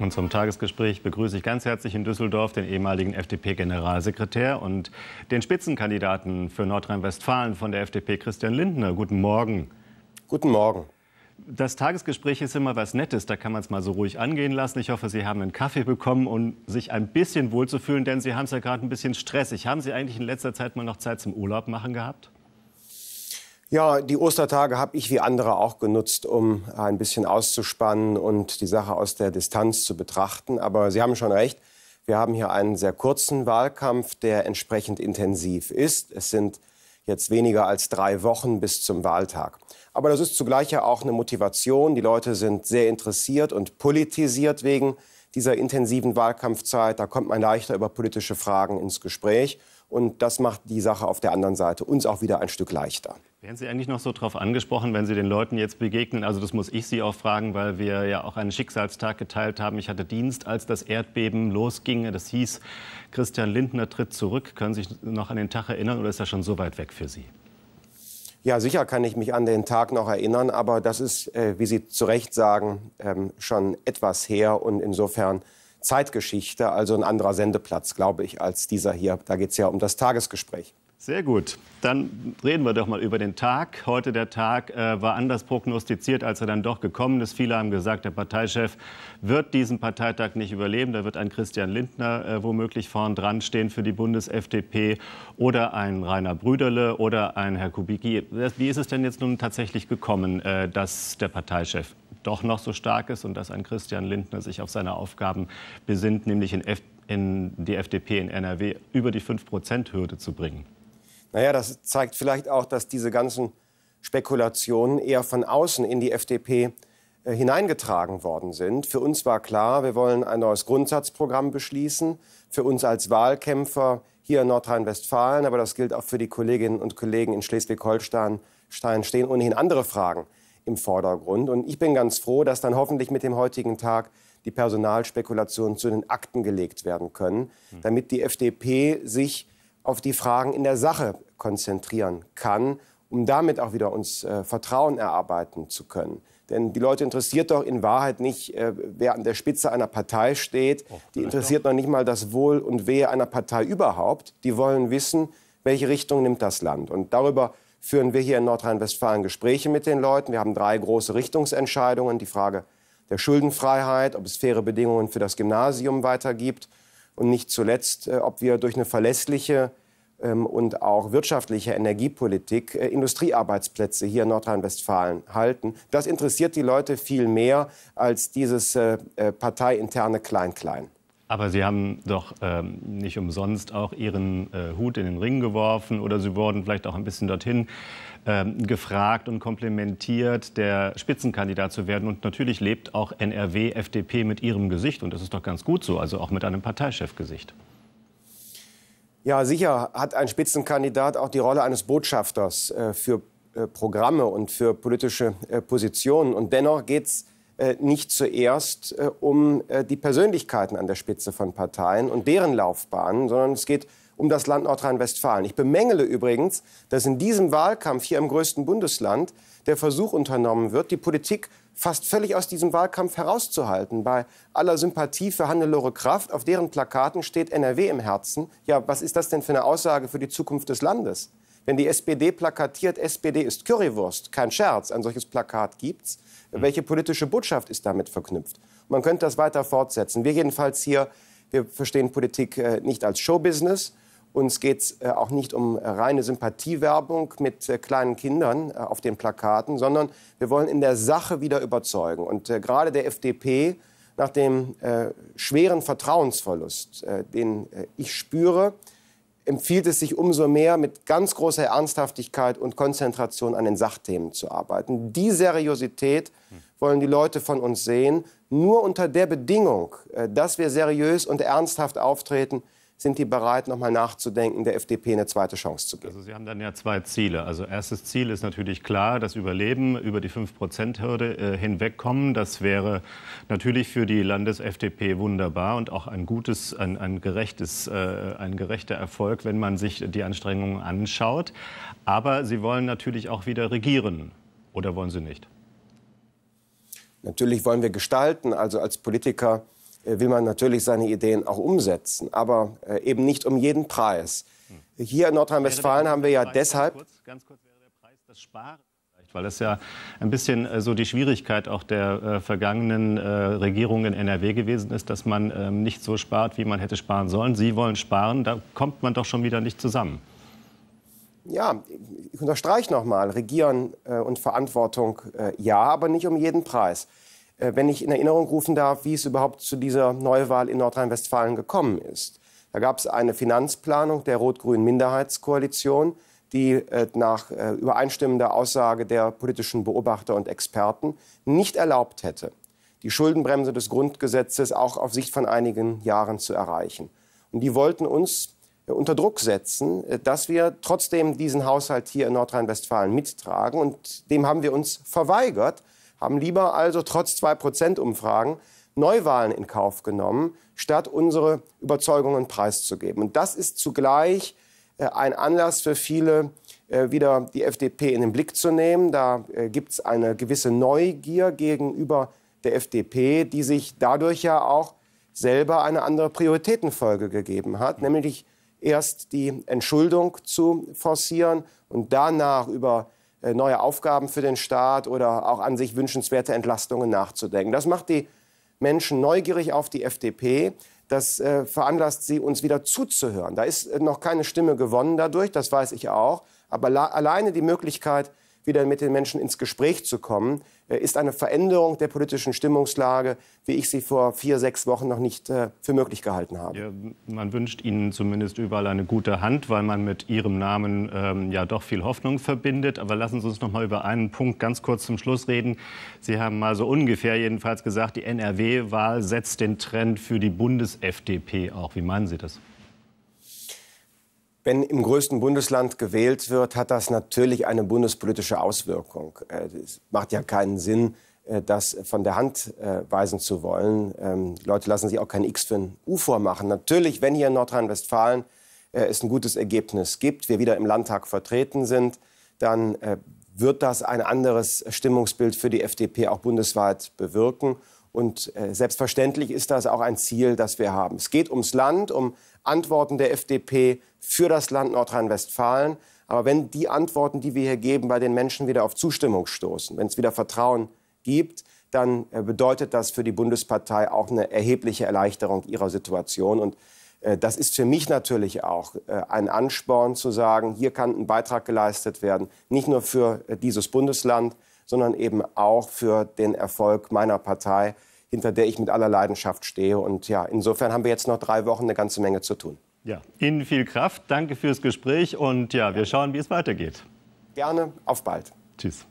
Und zum Tagesgespräch begrüße ich ganz herzlich in Düsseldorf den ehemaligen FDP-Generalsekretär und den Spitzenkandidaten für Nordrhein-Westfalen von der FDP, Christian Lindner. Guten Morgen. Guten Morgen. Das Tagesgespräch ist immer was Nettes, da kann man es mal so ruhig angehen lassen. Ich hoffe, Sie haben einen Kaffee bekommen, um sich ein bisschen wohlzufühlen, denn Sie haben es ja gerade ein bisschen stressig. Haben Sie eigentlich in letzter Zeit mal noch Zeit zum Urlaub machen gehabt? Ja, die Ostertage habe ich wie andere auch genutzt, um äh, ein bisschen auszuspannen und die Sache aus der Distanz zu betrachten. Aber Sie haben schon recht, wir haben hier einen sehr kurzen Wahlkampf, der entsprechend intensiv ist. Es sind jetzt weniger als drei Wochen bis zum Wahltag. Aber das ist zugleich ja auch eine Motivation. Die Leute sind sehr interessiert und politisiert wegen dieser intensiven Wahlkampfzeit. Da kommt man leichter über politische Fragen ins Gespräch. Und das macht die Sache auf der anderen Seite uns auch wieder ein Stück leichter. Wären Sie eigentlich noch so darauf angesprochen, wenn Sie den Leuten jetzt begegnen? Also das muss ich Sie auch fragen, weil wir ja auch einen Schicksalstag geteilt haben. Ich hatte Dienst, als das Erdbeben losging. Das hieß, Christian Lindner tritt zurück. Können Sie sich noch an den Tag erinnern oder ist das schon so weit weg für Sie? Ja, sicher kann ich mich an den Tag noch erinnern, aber das ist, äh, wie Sie zu Recht sagen, ähm, schon etwas her. Und insofern Zeitgeschichte, also ein anderer Sendeplatz, glaube ich, als dieser hier. Da geht es ja um das Tagesgespräch. Sehr gut. Dann reden wir doch mal über den Tag. Heute der Tag äh, war anders prognostiziert, als er dann doch gekommen ist. Viele haben gesagt, der Parteichef wird diesen Parteitag nicht überleben. Da wird ein Christian Lindner äh, womöglich vorn dran stehen für die Bundes-FDP oder ein Rainer Brüderle oder ein Herr Kubicki. Wie ist es denn jetzt nun tatsächlich gekommen, äh, dass der Parteichef doch noch so stark ist und dass ein Christian Lindner sich auf seine Aufgaben besinnt, nämlich in, F in die FDP in NRW über die 5-Prozent-Hürde zu bringen? Naja, das zeigt vielleicht auch, dass diese ganzen Spekulationen eher von außen in die FDP äh, hineingetragen worden sind. Für uns war klar, wir wollen ein neues Grundsatzprogramm beschließen. Für uns als Wahlkämpfer hier in Nordrhein-Westfalen, aber das gilt auch für die Kolleginnen und Kollegen in Schleswig-Holstein, stehen ohnehin andere Fragen im Vordergrund. Und ich bin ganz froh, dass dann hoffentlich mit dem heutigen Tag die Personalspekulationen zu den Akten gelegt werden können, hm. damit die FDP sich auf die Fragen in der Sache konzentrieren kann, um damit auch wieder uns äh, Vertrauen erarbeiten zu können. Denn die Leute interessiert doch in Wahrheit nicht, äh, wer an der Spitze einer Partei steht. Oh, die interessiert doch. noch nicht mal das Wohl und Wehe einer Partei überhaupt. Die wollen wissen, welche Richtung nimmt das Land. Und darüber führen wir hier in Nordrhein-Westfalen Gespräche mit den Leuten. Wir haben drei große Richtungsentscheidungen. Die Frage der Schuldenfreiheit, ob es faire Bedingungen für das Gymnasium weitergibt. und nicht zuletzt, äh, ob wir durch eine verlässliche ähm, und auch wirtschaftliche Energiepolitik äh, Industriearbeitsplätze hier in Nordrhein-Westfalen halten. Das interessiert die Leute viel mehr als dieses äh, parteiinterne Klein-Klein. Aber Sie haben doch ähm, nicht umsonst auch Ihren äh, Hut in den Ring geworfen oder Sie wurden vielleicht auch ein bisschen dorthin ähm, gefragt und komplimentiert, der Spitzenkandidat zu werden. Und natürlich lebt auch NRW FDP mit Ihrem Gesicht und das ist doch ganz gut so, also auch mit einem Parteichefgesicht. Ja, sicher hat ein Spitzenkandidat auch die Rolle eines Botschafters äh, für äh, Programme und für politische äh, Positionen. Und dennoch geht es äh, nicht zuerst äh, um äh, die Persönlichkeiten an der Spitze von Parteien und deren Laufbahnen, sondern es geht um das Land Nordrhein-Westfalen. Ich bemängele übrigens, dass in diesem Wahlkampf hier im größten Bundesland der Versuch unternommen wird, die Politik fast völlig aus diesem Wahlkampf herauszuhalten. Bei aller Sympathie für Hannelore Kraft, auf deren Plakaten steht NRW im Herzen. Ja, was ist das denn für eine Aussage für die Zukunft des Landes? wenn die SPD plakatiert, SPD ist Currywurst, kein Scherz, ein solches Plakat gibt's. Mhm. Welche politische Botschaft ist damit verknüpft? Man könnte das weiter fortsetzen. Wir jedenfalls hier, wir verstehen Politik äh, nicht als Showbusiness. Uns geht es äh, auch nicht um reine Sympathiewerbung mit äh, kleinen Kindern auf den Plakaten, sondern wir wollen in der Sache wieder überzeugen. Und gerade der FDP nach dem schweren Vertrauensverlust, den ich spüre, empfiehlt es sich umso mehr, mit ganz großer Ernsthaftigkeit und Konzentration an den Sachthemen zu arbeiten. Die Seriosität wollen die Leute von uns sehen. Nur unter der Bedingung, äh, dass wir seriös und ernsthaft auftreten, sind die bereit, nochmal nachzudenken, der FDP eine zweite Chance zu geben? Also Sie haben dann ja zwei Ziele. Also erstes Ziel ist natürlich klar, das Überleben über die 5-Prozent-Hürde äh, hinwegkommen. Das wäre natürlich für die Landes-FDP wunderbar und auch ein gutes, ein, ein gerechtes, äh, ein gerechter Erfolg, wenn man sich die Anstrengungen anschaut. Aber Sie wollen natürlich auch wieder regieren. Oder wollen Sie nicht? Natürlich wollen wir gestalten. Also als Politiker äh, will man natürlich seine Ideen auch umsetzen, aber äh, eben nicht um jeden Preis. Hm. Hier in Nordrhein-Westfalen haben wir ja deshalb. Ganz kurz, ganz kurz wäre der Preis das Sparen weil das ja ein bisschen äh, so die Schwierigkeit auch der äh, vergangenen äh, Regierung in NRW gewesen ist, dass man ähm, nicht so spart, wie man hätte sparen sollen. Sie wollen sparen, da kommt man doch schon wieder nicht zusammen. Ja, ich unterstreiche nochmal, Regieren äh, und Verantwortung ja, aber nicht um jeden Preis. Äh, wenn ich in Erinnerung rufen darf, wie es überhaupt zu dieser Neuwahl in Nordrhein-Westfalen gekommen ist. Da gab es eine Finanzplanung der rot-grünen Minderheitskoalition, die äh, nach äh, übereinstimmender Aussage der politischen Beobachter und Experten nicht erlaubt hätte, die Schuldenbremse des Grundgesetzes auch auf Sicht von einigen Jahren zu erreichen. Und die wollten uns unter Druck setzen, dass wir trotzdem diesen Haushalt hier in Nordrhein-Westfalen mittragen. Und dem haben wir uns verweigert haben lieber also trotz 2 umfragen Neuwahlen in Kauf genommen, statt unsere Überzeugungen preiszugeben. Und das ist zugleich äh, ein Anlass für viele, äh, wieder die FDP in den Blick zu nehmen. Da äh, gibt es eine gewisse Neugier gegenüber der FDP, die sich dadurch ja auch selber eine andere Prioritätenfolge gegeben hat, nämlich erst die Entschuldung zu forcieren und danach über äh, neue Aufgaben für den Staat oder auch an sich wünschenswerte Entlastungen nachzudenken. Das macht die Menschen neugierig auf die FDP. Das äh, veranlasst sie, uns wieder zuzuhören. Da ist noch keine Stimme gewonnen dadurch, das weiß ich auch. Aber alleine die Möglichkeit, wieder mit den Menschen ins Gespräch zu kommen, äh, ist eine Veränderung der politischen Stimmungslage, wie ich sie vor vier, sechs Wochen noch nicht äh, für möglich gehalten habe. Ja, man wünscht Ihnen zumindest überall eine gute Hand, weil man mit Ihrem Namen ähm, ja doch viel Hoffnung verbindet. Aber lassen Sie uns noch mal über einen Punkt ganz kurz zum Schluss reden. Sie haben mal so ungefähr jedenfalls gesagt, die NRW-Wahl setzt den Trend für die Bundes-FDP auch. Wie meinen Sie das? Wenn im größten Bundesland gewählt wird, hat das natürlich eine bundespolitische Auswirkung. Äh, es macht ja keinen Sinn, äh, das von der Hand äh, weisen zu wollen. Die ähm, Leute lassen sich auch kein X für ein U vormachen. Natürlich, wenn hier in Nordrhein-Westfalen es ein gutes Ergebnis gibt, wir wieder im Landtag vertreten sind, dann wird das ein anderes Stimmungsbild für die FDP auch bundesweit bewirken. Und äh, selbstverständlich ist das auch ein Ziel, das wir haben. Es geht ums Land, um Antworten der FDP für das Land Nordrhein-Westfalen. Aber wenn die Antworten, die wir hier geben, bei den Menschen wieder auf Zustimmung stoßen, wenn es wieder Vertrauen gibt, dann äh, bedeutet das für die Bundespartei auch eine erhebliche Erleichterung ihrer Situation. Und äh, das ist für mich natürlich auch äh, ein Ansporn zu sagen, hier kann ein Beitrag geleistet werden, nicht nur für äh, dieses Bundesland, sondern eben auch für den Erfolg meiner Partei, hinter der ich mit aller Leidenschaft stehe. Und ja, insofern haben wir jetzt noch drei Wochen eine ganze Menge zu tun. Ja, Ihnen viel Kraft, danke fürs Gespräch und ja, wir schauen, wie es weitergeht. Gerne, auf bald. Tschüss.